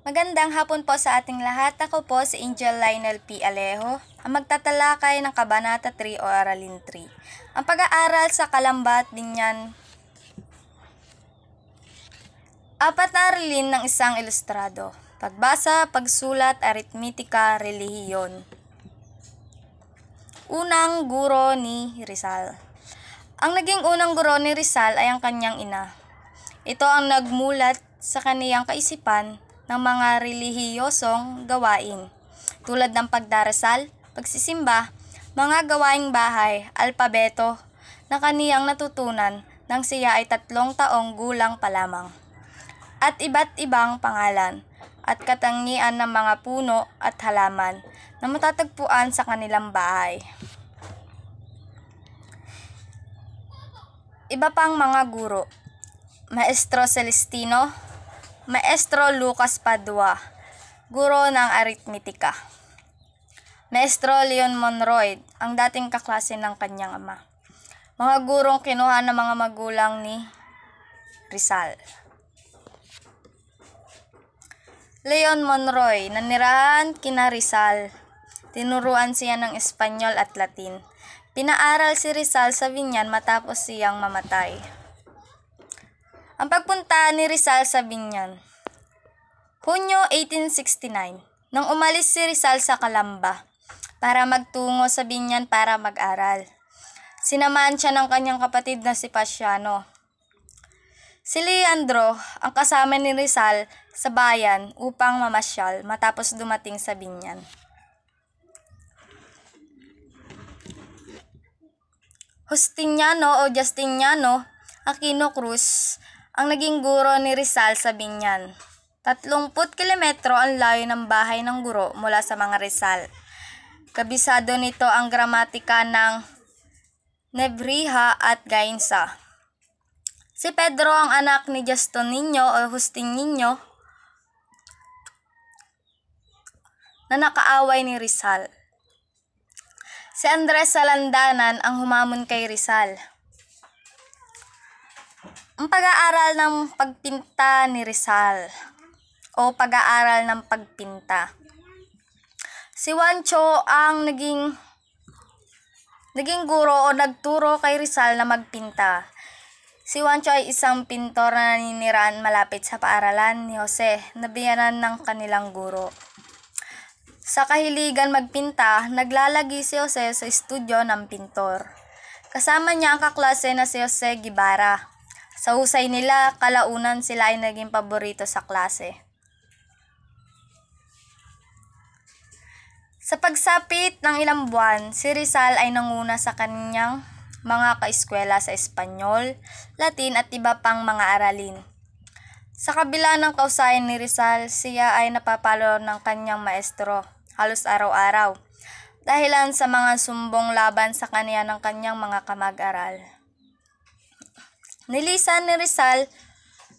Magandang hapon po sa ating lahat. Ako po si Angel Lionel P. Alejo, ang magtatalakay ng Kabanata 3 o Aralin 3. Ang pag-aaral sa kalambat din yan apat na aralin ng isang ilustrado. Pagbasa, pagsulat, aritmetika, relihiyon. Unang guro ni Rizal. Ang naging unang guro ni Rizal ay ang kanyang ina. Ito ang nagmulat sa kaniyang kaisipan ng mga relihiyosong gawain tulad ng pagdarasal, pagsisimba, mga gawaing bahay, alpabeto na kaniyang natutunan nang siya ay tatlong taong gulang pa lamang. At iba't ibang pangalan at katangian ng mga puno at halaman na matatagpuan sa kanilang bahay. Iba pang mga guro, Maestro Celestino, Maestro Lucas Padua, guro ng aritmetika. Maestro Leon Monroy, ang dating kaklase ng kanyang ama. Mga gurong kinuha ng mga magulang ni Rizal. Leon Monroy, nanirahan kina Rizal. Tinuruan siya ng Espanyol at Latin. Pinaaral si Rizal sa Vinyan matapos siyang mamatay. Ang pagpunta ni Rizal sa Binyan. Hunyo 1869, nang umalis si Rizal sa Kalamba para magtungo sa Binyan para mag-aral. Sinamahan siya ng kanyang kapatid na si Pasiano. Si Leandro ang kasama ni Rizal sa bayan upang mamasyal matapos dumating sa Binyan. Justiniano o Justiniano Aquino Cruz ang naging guro ni Rizal sa Binyan. 30 kilometro ang layo ng bahay ng guro mula sa mga Rizal. Kabisado nito ang gramatika ng Nebriha at Gainsa. Si Pedro ang anak ni Justo Nino o Justin Nino na nakaaway ni Rizal. Si Andres Salandanan ang humamon kay Rizal. Ang pag-aaral ng pagpinta ni Rizal o pag-aaral ng pagpinta. Si Wancho ang naging naging guro o nagturo kay Rizal na magpinta. Si Wancho ay isang pintor na naniniraan malapit sa paaralan ni Jose, nabiyanan ng kanilang guro. Sa kahiligan magpinta, naglalagi si Jose sa estudyo ng pintor. Kasama niya ang kaklase na si Jose Gibara, sa husay nila, kalaunan sila ay naging paborito sa klase. Sa pagsapit ng ilang buwan, si Rizal ay nanguna sa kanyang mga kaeskwela sa Espanyol, Latin at iba pang mga aralin. Sa kabila ng kausayan ni Rizal, siya ay napapalo ng kanyang maestro halos araw-araw dahilan sa mga sumbong laban sa kaniya ng kanyang mga kamag-aral. Nilisan ni Rizal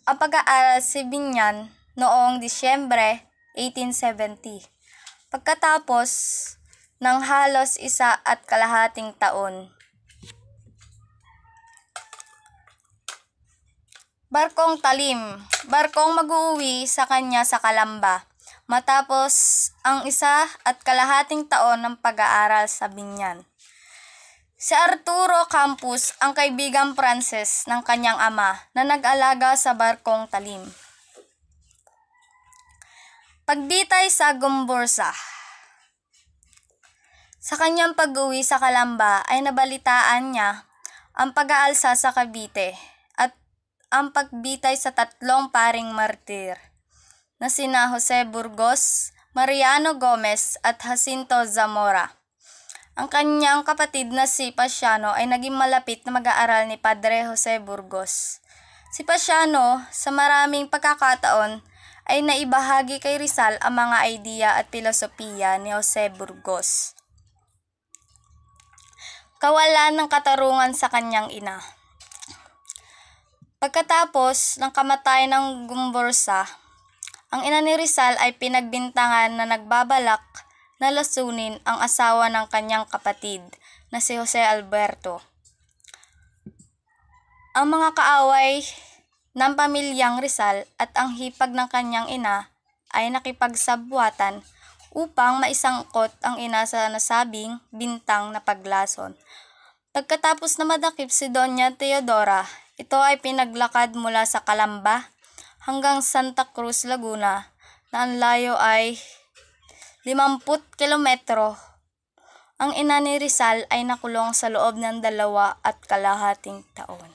ang pag-aaral si Binyan noong Disyembre 1870. Pagkatapos ng halos isa at kalahating taon. Barkong talim. Barkong mag uwi sa kanya sa Kalamba matapos ang isa at kalahating taon ng pag-aaral sa Binyan. Si Arturo Campos ang kaibigang Frances ng kanyang ama na nag-alaga sa barkong talim. Pagditay sa Gomborsa Sa kanyang pag-uwi sa Kalamba ay nabalitaan niya ang pag-aalsa sa Cavite at ang pagbitay sa tatlong paring martir na sina Jose Burgos, Mariano Gomez at Jacinto Zamora. Ang kanyang kapatid na si Pasiano ay naging malapit na mag-aaral ni Padre Jose Burgos. Si Pasiano, sa maraming pagkakataon, ay naibahagi kay Rizal ang mga idea at filosofiya ni Jose Burgos. Kawalan ng katarungan sa kanyang ina. Pagkatapos ng kamatayan ng Gumborsa, ang ina ni Rizal ay pinagbintangan na nagbabalak na lasunin ang asawa ng kanyang kapatid na si Jose Alberto. Ang mga kaaway ng pamilyang Rizal at ang hipag ng kanyang ina ay nakipagsabwatan upang maisangkot ang ina sa nasabing bintang na paglason. Pagkatapos na madakip si Doña Teodora, ito ay pinaglakad mula sa Kalamba hanggang Santa Cruz, Laguna na ang layo ay 50 kilometro. Ang ina ni Rizal ay nakulong sa loob ng dalawa at kalahating taon.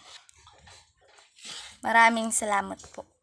Maraming salamat po.